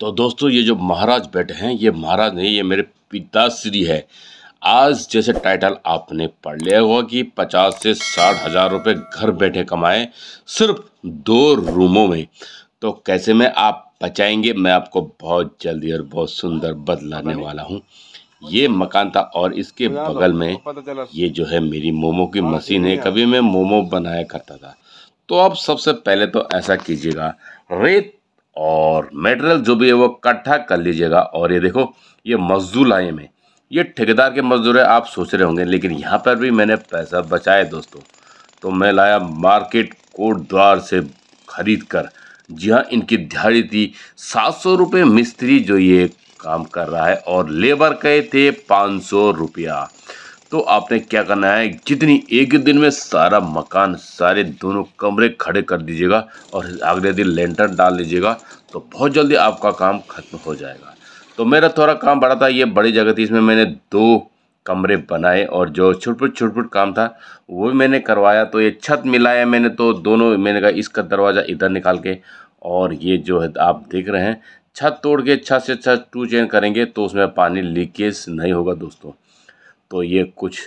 तो दोस्तों ये जो महाराज बैठे हैं ये महाराज नहीं ये मेरे पिताश्री है आज जैसे टाइटल आपने पढ़ लिया होगा कि पचास से साठ हज़ार रुपये घर बैठे कमाएं सिर्फ दो रूमों में तो कैसे में आप बचाएंगे मैं आपको बहुत जल्दी और बहुत सुंदर बदलाने वाला हूँ ये मकान था और इसके तो बगल में तो ये जो है मेरी मोमो की हाँ, मशीन है कभी मैं मोमो बनाया करता था तो आप सबसे पहले तो ऐसा कीजिएगा रेत और मेटेरियल जो भी है वो इकट्ठा कर लीजिएगा और ये देखो ये मजदूर लाए में ये ठेकेदार के मजदूर है आप सोच रहे होंगे लेकिन यहाँ पर भी मैंने पैसा बचाया दोस्तों तो मैं लाया मार्केट कोट द्वार से खरीद कर जी हाँ इनकी दिहाड़ी थी सात सौ रुपये मिस्त्री जो ये काम कर रहा है और लेबर कहे थे पाँच सौ रुपया तो आपने क्या करना है जितनी एक ही दिन में सारा मकान सारे दोनों कमरे खड़े कर दीजिएगा और अगले दिन लेंटर डाल लीजिएगा तो बहुत जल्दी आपका काम खत्म हो जाएगा तो मेरा थोड़ा काम बड़ा था ये बड़ी जगह थी इसमें मैंने दो कमरे बनाए और जो छुटपुट छुटपुट काम था वो भी मैंने करवाया तो ये छत मिलाया मैंने तो दोनों मैंने कहा इसका दरवाज़ा इधर निकाल के और ये जो है आप देख रहे हैं छत तोड़ के छत से छत टू चेन करेंगे तो उसमें पानी लीकेज नहीं होगा दोस्तों तो ये कुछ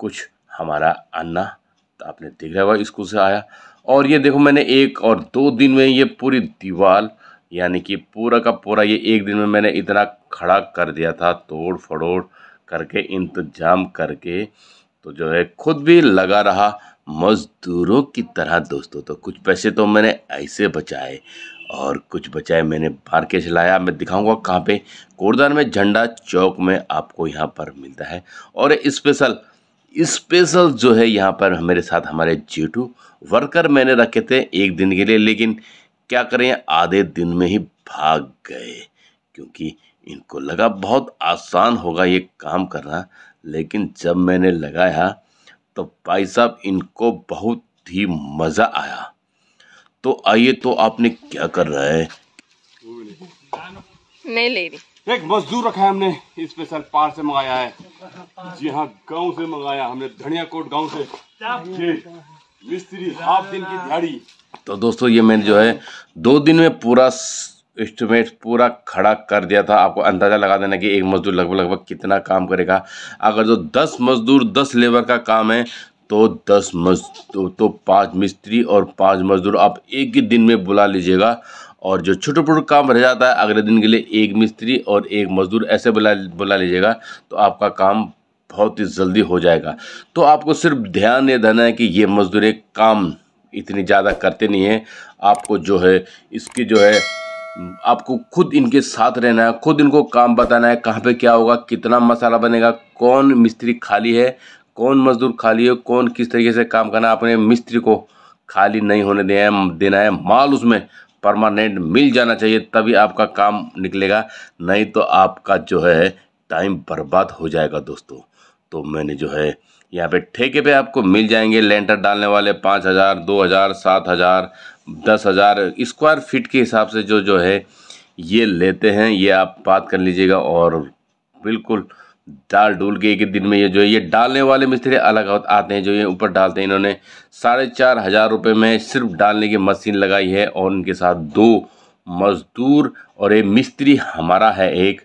कुछ हमारा अन्ना तो आपने देख रहा हुआ स्कूल से आया और ये देखो मैंने एक और दो दिन में ये पूरी दीवार यानी कि पूरा का पूरा ये एक दिन में मैंने इतना खड़ा कर दिया था तोड़ फड़ोड़ करके इंतजाम करके तो जो है खुद भी लगा रहा मजदूरों की तरह दोस्तों तो कुछ पैसे तो मैंने ऐसे बचाए और कुछ बचाए मैंने बाहर के लाया मैं दिखाऊंगा कहाँ पे कोटदार में झंडा चौक में आपको यहाँ पर मिलता है और स्पेशल स्पेशल जो है यहाँ पर हमारे साथ हमारे जेटू वर्कर मैंने रखे थे एक दिन के लिए लेकिन क्या करें आधे दिन में ही भाग गए क्योंकि इनको लगा बहुत आसान होगा ये काम करना लेकिन जब मैंने लगाया तो भाई साहब इनको बहुत ही मज़ा आया तो आइए तो आपने क्या कर रहा है नहीं ले रही एक मजदूर रखा है हमने स्पेशल पार से मंगाया है जी हाँ गाँव से मंगाया हमने धनिया कोट गाँव से मिस्त्री हाफ दिन की दिहाड़ी तो दोस्तों ये मैंने जो है दो दिन में पूरा एस्टिमेट पूरा खड़ा कर दिया था आपको अंदाज़ा लगा देना कि एक मज़दूर लगभग लगभग कितना काम करेगा अगर जो दस मज़दूर दस लेबर का काम है तो दस मज तो, तो पाँच मिस्त्री और पाँच मजदूर आप एक ही दिन में बुला लीजिएगा और जो छोटे छोटे काम रह जाता है अगले दिन के लिए एक मिस्त्री और एक मजदूर ऐसे बुला बुला लीजिएगा तो आपका काम बहुत ही जल्दी हो जाएगा तो आपको सिर्फ ध्यान ये देना है कि ये मजदूर काम इतनी ज़्यादा करते नहीं हैं आपको जो है इसकी जो है आपको खुद इनके साथ रहना है खुद इनको काम बताना है कहाँ पे क्या होगा कितना मसाला बनेगा कौन मिस्त्री खाली है कौन मजदूर खाली है कौन किस तरीके से काम करना अपने मिस्त्री को खाली नहीं होने देना है देना है माल उसमें परमानेंट मिल जाना चाहिए तभी आपका काम निकलेगा नहीं तो आपका जो है टाइम बर्बाद हो जाएगा दोस्तों तो मैंने जो है यहाँ पे ठेके पे आपको मिल जाएंगे लेंटर डालने वाले पाँच हज़ार दो हज़ार सात हज़ार दस हज़ार स्क्वायर फीट के हिसाब से जो जो है ये लेते हैं ये आप बात कर लीजिएगा और बिल्कुल डाल डूल के एक दिन में ये जो है ये डालने वाले मिस्त्री अलग आते हैं जो ये ऊपर डालते हैं इन्होंने साढ़े चार हज़ार रुपये में सिर्फ डालने की मशीन लगाई है और उनके साथ दो मज़दूर और एक मिस्त्री हमारा है एक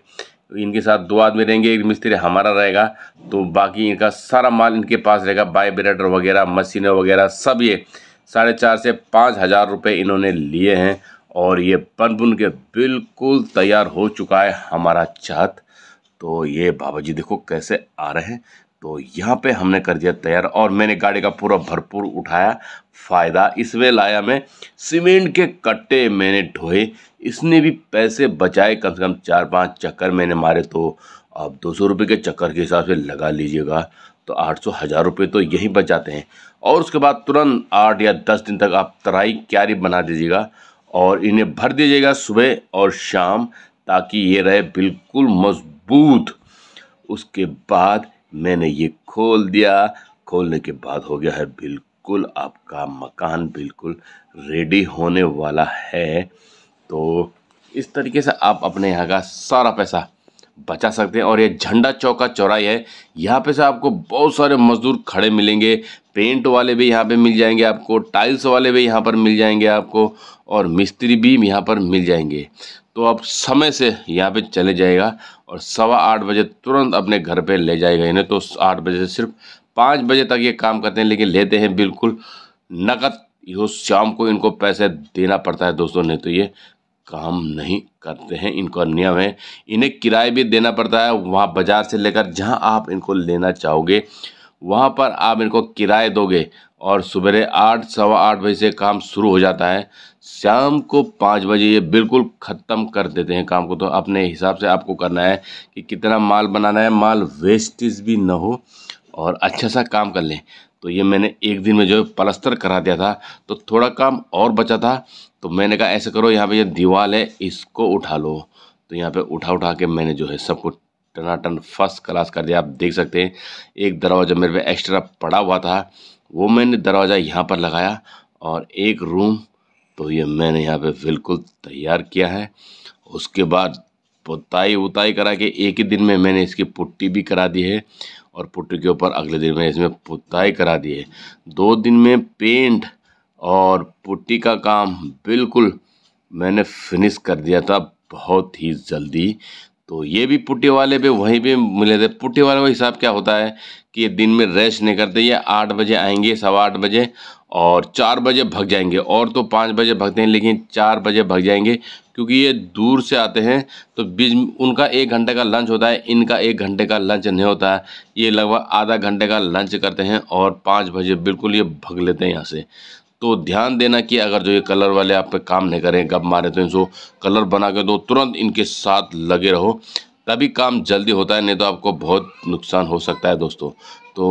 इनके साथ दो आदमी रहेंगे एक मिस्त्री हमारा रहेगा तो बाकी इनका सारा माल इनके पास रहेगा बाय ब्रेडर वगैरह मशीनें वगैरह सब ये साढ़े चार से पाँच हज़ार रुपये इन्होंने लिए हैं और ये बन बुन के बिल्कुल तैयार हो चुका है हमारा चाहत तो ये बाबा जी देखो कैसे आ रहे हैं तो यहाँ पे हमने कर दिया तैयार और मैंने गाड़ी का पूरा भरपूर उठाया फ़ायदा इस वे लाया मैं सीमेंट के कट्टे मैंने ढोए इसने भी पैसे बचाए कम से कम चार पांच चक्कर मैंने मारे तो आप दो सौ रुपये के चक्कर के हिसाब से लगा लीजिएगा तो आठ सौ हज़ार रुपये तो यही बचाते हैं और उसके बाद तुरंत आठ या दस दिन तक आप तराई क्यारी बना दीजिएगा और इन्हें भर दीजिएगा सुबह और शाम ताकि ये रहे बिल्कुल मजबूत बूथ उसके बाद मैंने ये खोल दिया खोलने के बाद हो गया है बिल्कुल आपका मकान बिल्कुल रेडी होने वाला है तो इस तरीके से आप अपने यहाँ का सारा पैसा बचा सकते हैं और ये झंडा चौक का चौराई है यहाँ पे से आपको बहुत सारे मज़दूर खड़े मिलेंगे पेंट वाले भी यहाँ पे मिल जाएंगे आपको टाइल्स वाले भी यहाँ पर मिल जाएंगे आपको और मिस्त्री भी यहाँ पर मिल जाएंगे तो आप समय से यहाँ पे चले जाएगा और सवा आठ बजे तुरंत अपने घर पे ले जाएगा इन्हें तो आठ बजे से सिर्फ पाँच बजे तक ये काम करते हैं लेकिन लेते हैं बिल्कुल नकद यो शाम को इनको पैसे देना पड़ता है दोस्तों नहीं तो ये काम नहीं करते हैं इनका नियम है इन्हें किराए भी देना पड़ता है वहाँ बाज़ार से लेकर जहाँ आप इनको लेना चाहोगे वहाँ पर आप इनको किराए दोगे और सुबह आठ सवा आठ बजे से काम शुरू हो जाता है शाम को पाँच बजे ये बिल्कुल ख़त्म कर देते हैं काम को तो अपने हिसाब से आपको करना है कि कितना माल बनाना है माल वेस्टेज भी ना हो और अच्छा सा काम कर लें तो ये मैंने एक दिन में जो है प्लस्तर करा दिया था तो थोड़ा काम और बचा था तो मैंने कहा ऐसे करो यहाँ पे ये दीवार है इसको उठा लो तो यहाँ पे उठा उठा के मैंने जो है सबको टनाटन फर्स्ट क्लास कर दिया आप देख सकते हैं एक दरवाज़ा मेरे पे एक्स्ट्रा पड़ा हुआ था वो मैंने दरवाज़ा यहाँ पर लगाया और एक रूम तो ये मैंने यहाँ पे बिल्कुल तैयार किया है उसके बाद पुताई उताई करा के एक ही दिन में मैंने इसकी पुट्टी भी करा दी है और पुट्टी के ऊपर अगले दिन मैंने इसमें पुताई करा दी है दो दिन में पेंट और पुट्टी का काम बिल्कुल मैंने फिनिश कर दिया था बहुत ही जल्दी तो ये भी पुट्टी वाले पे वहीं पे मिले थे पुट्टी वाले का हिसाब क्या होता है कि ये दिन में रेस्ट नहीं करते ये आठ बजे आएंगे सवा आठ बजे और चार बजे भग जाएंगे और तो पाँच बजे भगते हैं लेकिन चार बजे भग जाएंगे क्योंकि ये दूर से आते हैं तो बीच उनका एक घंटे का लंच होता है इनका एक घंटे का लंच नहीं होता है ये लगभग आधा घंटे का लंच करते हैं और पाँच बजे बिल्कुल ये भग लेते हैं यहाँ से तो ध्यान देना कि अगर जो ये कलर वाले आप पे काम नहीं करें गप मारे तो इनको कलर बना के दो तुरंत इनके साथ लगे रहो तभी काम जल्दी होता है नहीं तो आपको बहुत नुकसान हो सकता है दोस्तों तो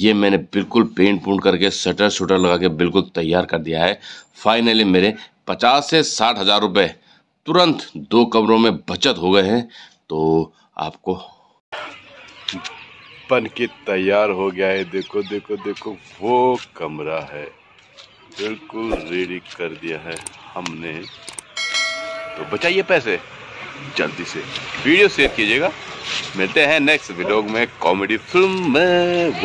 ये मैंने बिल्कुल पेंट पूंट करके शटर शटर लगा के बिल्कुल तैयार कर दिया है फाइनली मेरे पचास से साठ हज़ार रुपये तुरंत दो कमरों में बचत हो गए हैं तो आपको बन के तैयार हो गया है देखो देखो देखो वो कमरा है बिल्कुल रेडी कर दिया है हमने तो बचाइए पैसे जल्दी से वीडियो शेयर कीजिएगा मिलते हैं नेक्स्ट वीडियो में कॉमेडी फिल्म में